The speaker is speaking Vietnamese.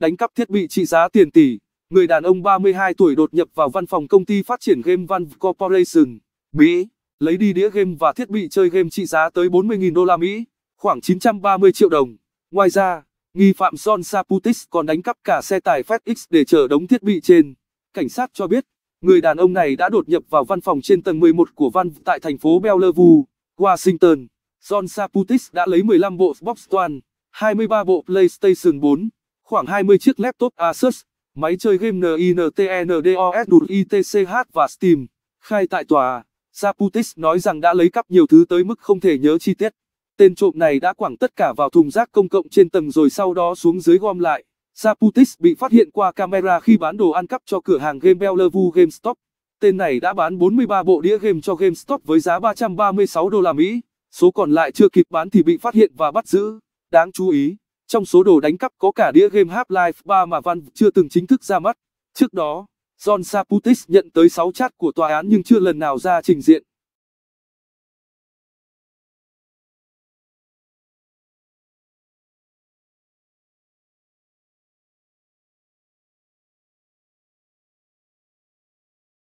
đánh cắp thiết bị trị giá tiền tỷ. Người đàn ông 32 tuổi đột nhập vào văn phòng công ty phát triển game Van Corporation, Mỹ, lấy đi đĩa game và thiết bị chơi game trị giá tới 40.000 đô la Mỹ, khoảng 930 triệu đồng. Ngoài ra, nghi phạm John Saputis còn đánh cắp cả xe tải FedEx để chở đống thiết bị trên. Cảnh sát cho biết, người đàn ông này đã đột nhập vào văn phòng trên tầng 11 của Van tại thành phố Bellevue, Washington. John Saputis đã lấy 15 bộ Xbox One, 23 bộ PlayStation 4, khoảng 20 chiếc laptop Asus, máy chơi game NINTNDOS e ITCH và Steam. Khai tại tòa, Zaputis nói rằng đã lấy cắp nhiều thứ tới mức không thể nhớ chi tiết. Tên trộm này đã quẳng tất cả vào thùng rác công cộng trên tầng rồi sau đó xuống dưới gom lại. Zaputis bị phát hiện qua camera khi bán đồ ăn cắp cho cửa hàng game Bellevue GameStop. Tên này đã bán 43 bộ đĩa game cho GameStop với giá 336 đô la Mỹ. Số còn lại chưa kịp bán thì bị phát hiện và bắt giữ. Đáng chú ý, trong số đồ đánh cắp có cả đĩa game Half-Life 3 mà văn chưa từng chính thức ra mắt. Trước đó, John Saputis nhận tới 6 chat của tòa án nhưng chưa lần nào ra trình diện.